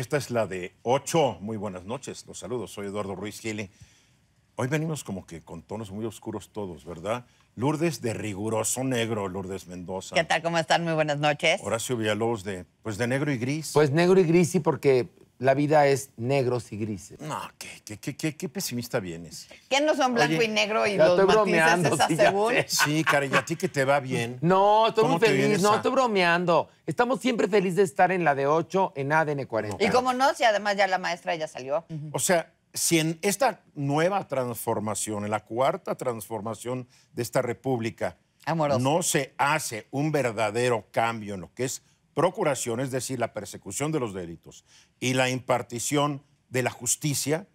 Esta es la de ocho. Muy buenas noches, los saludos. Soy Eduardo Ruiz Gile. Hoy venimos como que con tonos muy oscuros todos, ¿verdad? Lourdes de riguroso negro, Lourdes Mendoza. ¿Qué tal? ¿Cómo están? Muy buenas noches. Horacio Villalobos de, pues de negro y gris. Pues negro y gris, sí, porque la vida es negros y grises. No, qué, pesimista vienes. ¿Qué no son blanco y negro y los matices esa Sí, cariño, a ti que te va bien? No, estoy muy feliz, no, estoy bromeando. Estamos siempre felices de estar en la de 8 en ADN 40. y como no, si además ya la maestra ya salió. O sea, si en esta nueva transformación, en la cuarta transformación de esta república, no se hace un verdadero cambio en lo que es procuración, es decir, la persecución de los delitos y la impartición de la justicia,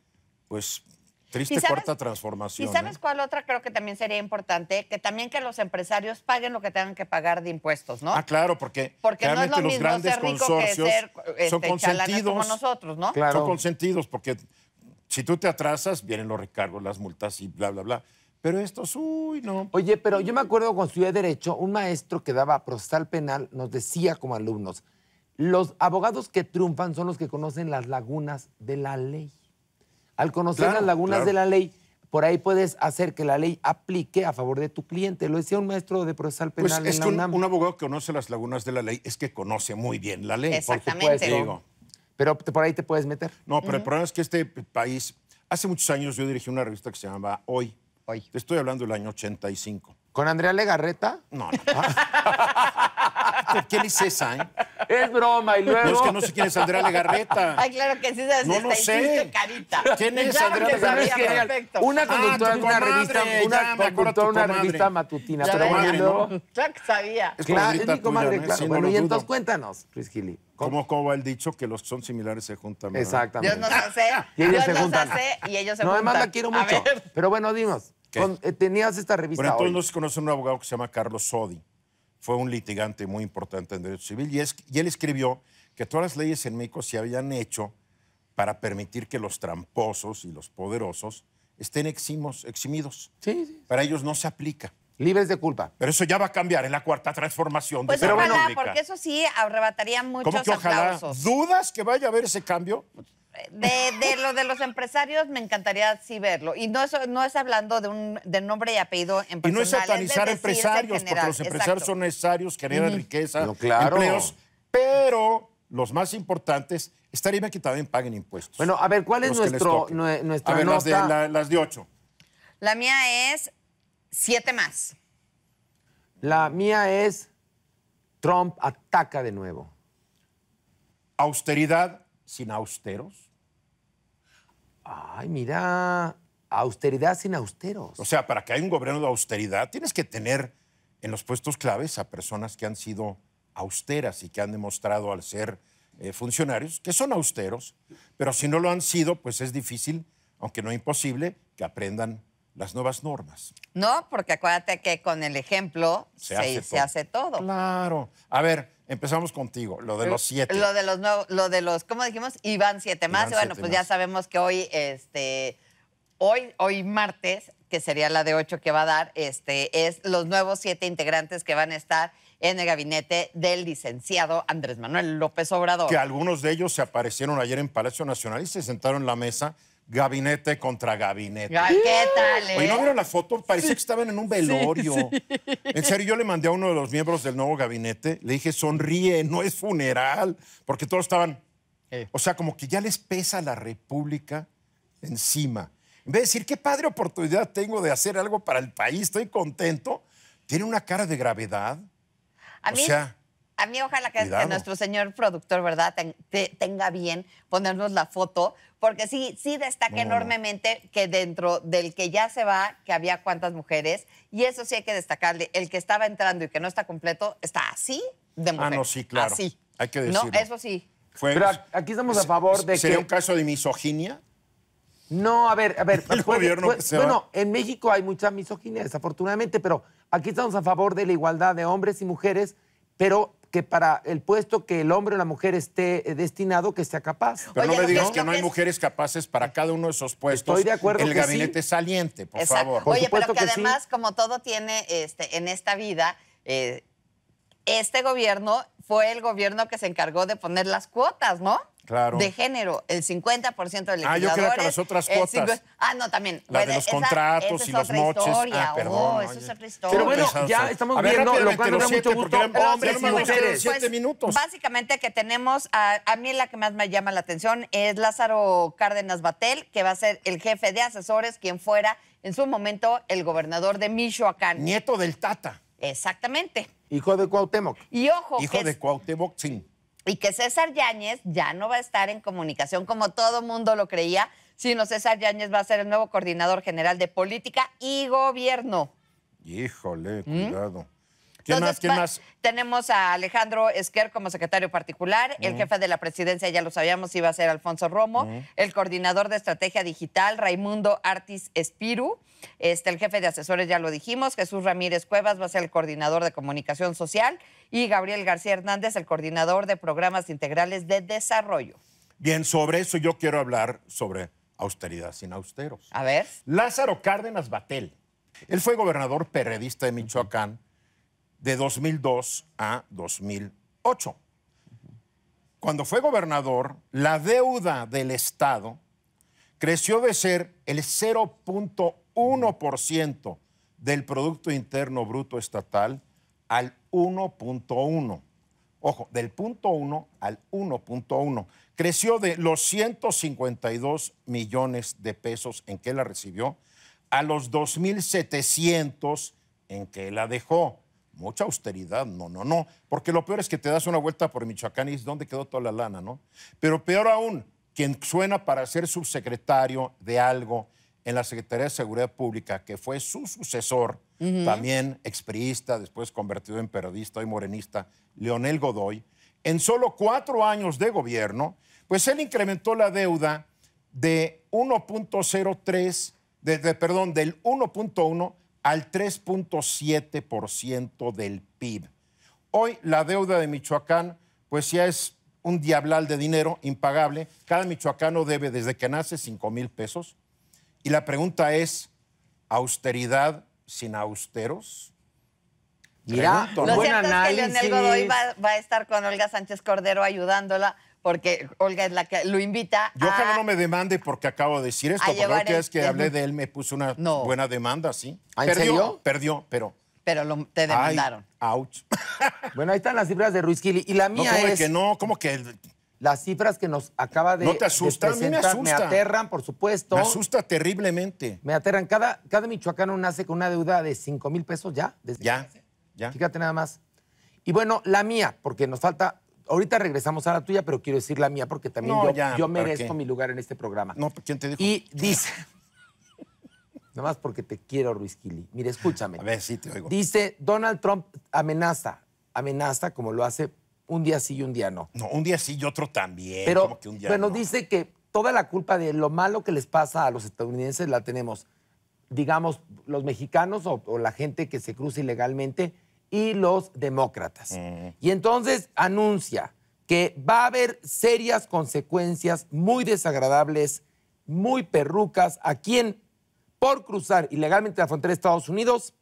pues Triste cuarta transformación. ¿Y sabes ¿eh? cuál otra creo que también sería importante? Que también que los empresarios paguen lo que tengan que pagar de impuestos, ¿no? Ah, claro, porque, porque no es lo los mismo grandes ser consorcios son este, consentidos nosotros, ¿no? Son consentidos porque si tú te atrasas, vienen los recargos, las multas y bla, bla, bla. Pero estos, uy, no. Oye, pero yo me acuerdo cuando estudié Derecho, un maestro que daba procesal penal nos decía como alumnos, los abogados que triunfan son los que conocen las lagunas de la ley. Al conocer las lagunas de la ley, por ahí puedes hacer que la ley aplique a favor de tu cliente. Lo decía un maestro de procesal pues penal. en la UNAM. Un, un, abogado que conoce las lagunas de la ley es que conoce muy bien la ley. Exactamente. Por Digo. Pero por ahí te puedes meter. No, pero el problema es que este país, hace muchos años yo dirigí una revista que se llamaba Hoy te estoy hablando del año 85. ¿Con Andrea Legarreta? No, no. ¿Quién es esa, eh? Es broma, y luego... No, es que no sé quién es Andrea Legarreta. Ay, claro que sí sabes. No Carita. ¿Quién es Andrea Legarreta? Una ah, conductora de una revista, una conductora una revista matutina. Pero Claro que sabía. Es claro, es mi comadre, claro. bueno, y entonces cuéntanos, Chris Gili. Como, Coba el dicho que los son similares se juntan. Exactamente. Dios nos hace. Ah, Dios Nos hace y ellos se no, además la quiero mucho. Pero bueno, dinos. Eh, tenías esta revista. Bueno, entonces hoy. nos conoce un abogado que se llama Carlos Sodi. Fue un litigante muy importante en Derecho Civil y, él escribió que todas las leyes en México se habían hecho para permitir que los tramposos y los poderosos estén eximidos. Sí, sí. Para ellos no se aplica libres de culpa. Pero eso ya va a cambiar en la cuarta transformación. Pues de ojalá, pero porque eso sí arrebataría muchos ¿Cómo ¿Dudas que vaya a haber ese cambio? De, lo de los empresarios me encantaría sí verlo. Y no es, no es hablando de un nombre y apellido empresarial. Y no es satanizar empresarios, porque los empresarios son necesarios, generan riqueza, empleos, pero los más importantes estaría bien que también paguen impuestos. Bueno, a ver, ¿cuál es nuestro, a ver, de, las de ocho. La mía es Siete más. La mía es Trump ataca de nuevo. Austeridad sin austeros. Ay, mira, austeridad sin austeros. O sea, para que haya un gobierno de austeridad, tienes que tener en los puestos claves a personas que han sido austeras y que han demostrado al ser eh, funcionarios que son austeros, pero si no lo han sido, pues es difícil, aunque no imposible, que aprendan las nuevas normas. No, porque acuérdate que con el ejemplo se, hace, todo. Claro. A ver, empezamos contigo, lo de los siete. Lo de los lo de los, ¿cómo dijimos? Iván siete más. y bueno, pues ya sabemos que hoy, este, hoy, hoy martes, que sería la de ocho que va a dar, este, es los nuevos siete integrantes que van a estar en el gabinete del licenciado Andrés Manuel López Obrador. Que algunos de ellos se aparecieron ayer en Palacio Nacional y se sentaron en la mesa gabinete contra gabinete. ¿qué tal? Eh? ¿no vieron la foto? Parece que estaban en un velorio. En serio, yo le mandé a uno de los miembros del nuevo gabinete, le dije, sonríe, no es funeral, porque todos estaban... O sea, como que ya les pesa la República encima. En vez de decir, qué padre oportunidad tengo de hacer algo para el país, estoy contento, tiene una cara de gravedad. o sea... A mí ojalá que, nuestro señor productor, ¿verdad?, tenga bien ponernos la foto, porque sí, sí destaca enormemente que dentro del que ya se va, que había cuántas mujeres, y eso sí hay que destacarle, el que estaba entrando y que no está completo, está así de mujer. Ah, no, sí, claro. Así. Hay que decirlo. No, eso sí. aquí estamos a favor de que... ¿Sería un caso de misoginia? No, a ver, a ver. El gobierno bueno, en México hay mucha misoginia, desafortunadamente, pero aquí estamos a favor de la igualdad de hombres y mujeres, pero que para el puesto que el hombre o la mujer esté eh, destinado, que sea capaz. Pero no me digas que, no hay mujeres capaces para cada uno de esos puestos. Estoy de acuerdo. El gabinete saliente, por favor. Oye, pero que, además, como todo tiene este, en esta vida, eh, este gobierno fue el gobierno que se encargó de poner las cuotas, ¿no? de género, el 50% de legisladores. Ah, yo creo que las otras cuotas. ah, no, también. La de los contratos y los moches. Ah, perdón. Oh, eso es otra historia. Pero bueno, ya estamos viendo lo que nos mucho gusto hombres y Siete pues, minutos. básicamente que tenemos, a, a, mí la que más me llama la atención es Lázaro Cárdenas Batel, que va a ser el jefe de asesores, quien fuera en su momento el gobernador de Michoacán. Nieto del Tata. Exactamente. Hijo de Cuauhtémoc. Y ojo. Hijo de Cuauhtémoc, sí y que César Yáñez ya no va a estar en comunicación como todo mundo lo creía, sino César Yáñez va a ser el nuevo coordinador general de política y gobierno. Híjole, ¿Mm? cuidado. ¿Quién más? Tenemos a Alejandro Esquer como secretario particular. El mm. jefe de la presidencia, ya lo sabíamos, iba a ser Alfonso Romo. Mm. El coordinador de estrategia digital, Raimundo Artis Espiru. Este, el jefe de asesores, ya lo dijimos. Jesús Ramírez Cuevas va a ser el coordinador de comunicación social. Y Gabriel García Hernández, el coordinador de programas integrales de desarrollo. Bien, sobre eso yo quiero hablar sobre austeridad sin austeros. A ver. Lázaro Cárdenas Batel. Él fue gobernador perredista de Michoacán de 2002 a 2008. Cuando fue gobernador, la deuda del Estado creció de ser el 0.1% del Producto Interno Bruto Estatal al 1.1. Ojo, del 0.1% al 1.1. Creció de los 152 millones de pesos en que la recibió a los 2.700 en que la dejó mucha austeridad, no, no, no. Porque lo peor es que te das una vuelta por Michoacán y dices, ¿dónde quedó toda la lana, no? Pero peor aún, quien suena para ser subsecretario de algo en la Secretaría de Seguridad Pública, que fue su sucesor, también expriista, después convertido en periodista y morenista, Leonel Godoy, en solo cuatro años de gobierno, pues él incrementó la deuda de 1.03, perdón, del 1.1 al 3.7% del PIB. Hoy la deuda de Michoacán pues ya es un diablal de dinero impagable. Cada michoacano debe desde que nace 5 mil pesos. Y la pregunta es, ¿austeridad sin austeros? Mira, lo cierto es que Leonel Godoy va, a estar con Olga Sánchez Cordero ayudándola porque Olga es la que lo invita. Yo creo no me demande porque acabo de decir esto, pero es que hablé de él me puso una buena demanda, sí. ¿Ah, perdió, perdió, pero. Pero te demandaron. Ay, ouch. bueno, ahí están las cifras de Ruiz Gili. Y la mía no, ¿cómo que no, como que las cifras que nos acaba de. No te asusta, a mí me asusta. Me aterran, por supuesto. Me asusta terriblemente. Me aterran. Cada, cada michoacano nace con una deuda de 5 mil pesos ya. Desde ya, ya. Fíjate nada más. Y bueno, la mía, porque nos falta Ahorita regresamos a la tuya, pero quiero decir la mía porque también yo, merezco mi lugar en este programa. No, ¿quién te dijo? Y dice. Nomás porque te quiero, Ruiz Kili. Mire, escúchame. A ver, sí te oigo. Dice, Donald Trump amenaza, amenaza como lo hace un día sí y un día no. No, un día sí y otro también. Pero, como dice que toda la culpa de lo malo que les pasa a los estadounidenses la tenemos, digamos, los mexicanos o la gente que se cruza ilegalmente, y los demócratas. Mm. Y entonces anuncia que va a haber serias consecuencias muy desagradables, muy perrucas, a quien por cruzar ilegalmente la frontera de Estados Unidos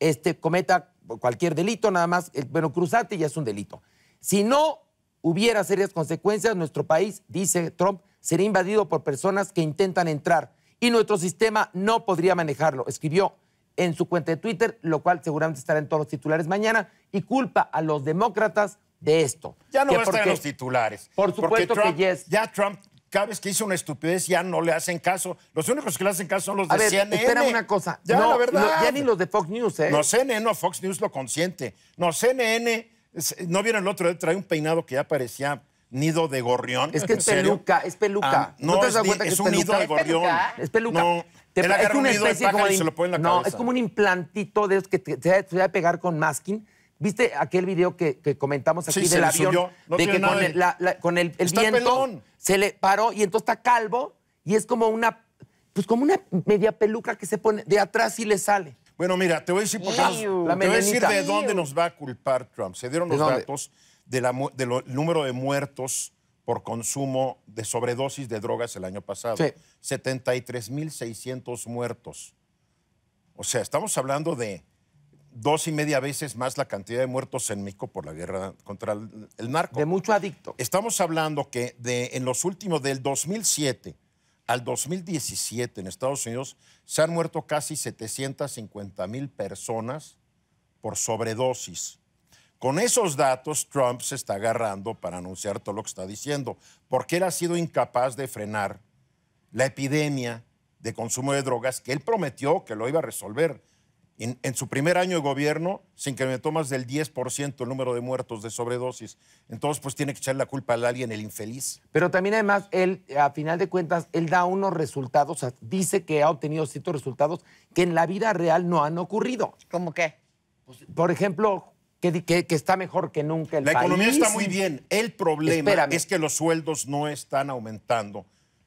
este, cometa cualquier delito, nada más, bueno, cruzarte ya es un delito. Si no hubiera serias consecuencias, nuestro país, dice Trump, sería invadido por personas que intentan entrar y nuestro sistema no podría manejarlo, escribió en su cuenta de Twitter, lo cual seguramente estará en todos los titulares mañana, y culpa a los demócratas de esto. Ya no va a en los titulares. Por supuesto que Ya Trump, cada vez que hizo una estupidez, ya no le hacen caso. Los únicos que le hacen caso son los a de ver, CNN. Espera una cosa. Ya, la verdad. ya ni los de Fox News, ¿eh? No, CNN, no, Fox News lo consiente. No, CNN, no vieron el otro, trae un peinado que ya parecía nido de gorrión. Es que es peluca, es peluca. no, te das cuenta que es un nido de gorrión. Es peluca. No, te, es una especie como de, se lo pone en la No, es como un implantito de esos que te, va a pegar con masking. ¿Viste aquel video que, comentamos aquí del avión? No de que con el, la, con el, viento se le paró y entonces está calvo y es como una, pues como una media peluca que se pone de atrás y le sale. Bueno, mira, te voy a decir, por qué te voy a decir de dónde nos va a culpar Trump. Se dieron los datos del de número de muertos por consumo de sobredosis de drogas el año pasado. 73.600 muertos. O sea, estamos hablando de dos y media veces más la cantidad de muertos en México por la guerra contra el, narco. De mucho adicto. Estamos hablando que en los últimos, del 2007 al 2017 en Estados Unidos, se han muerto casi 750 personas por sobredosis con esos datos, Trump se está agarrando para anunciar todo lo que está diciendo, porque él ha sido incapaz de frenar la epidemia de consumo de drogas que él prometió que lo iba a resolver. En, su primer año de gobierno sin se incrementó más del 10% el número de muertos de sobredosis. Entonces, pues tiene que echar la culpa a alguien, el infeliz. Pero también además, él, a final de cuentas, él da unos resultados, dice que ha obtenido ciertos resultados que en la vida real no han ocurrido. ¿Cómo qué? por ejemplo, que, está mejor que nunca el La economía está muy bien. El problema es que los sueldos no están aumentando.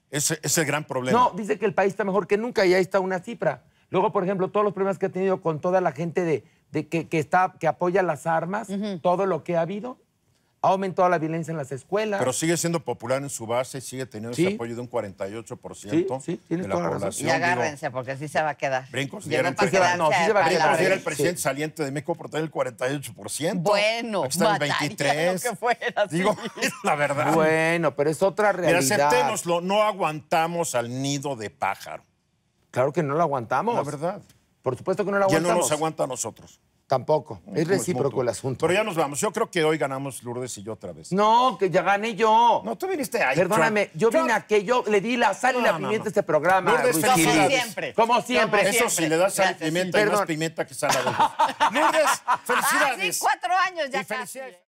Ese es el gran problema. No, dice que el país está mejor que nunca y ahí está una cifra. Luego, por ejemplo, todos los problemas que ha tenido con toda la gente de, que, está, que apoya las armas, todo lo que ha habido, Aumentó la violencia en las escuelas. Pero sigue siendo popular en su base, sigue teniendo ese apoyo de un 48% sí, sí, de la población. Y agárrense, porque así se va a quedar. Brincos, no, el, se va a quedar, el presidente saliente de México por tener el 48%. Bueno, está 23. Digo, la verdad. Bueno, pero es otra realidad. Mira, aceptémoslo, no aguantamos al nido de pájaro. Claro que no lo aguantamos. La verdad. Por supuesto que no lo aguantamos. Ya no nos aguanta a nosotros. Tampoco. es recíproco el asunto. Pero ya nos vamos. Yo creo que hoy ganamos Lourdes y yo otra vez. No, que ya gané yo. No, tú viniste ahí. Perdóname, yo vine a que yo le di la sal y la pimienta a este programa. Lourdes como siempre. Como siempre. Eso sí, le das sal y pimienta Perdón. y más pimienta que sal a Lourdes. felicidades. Hace cuatro años ya casi. ¿eh?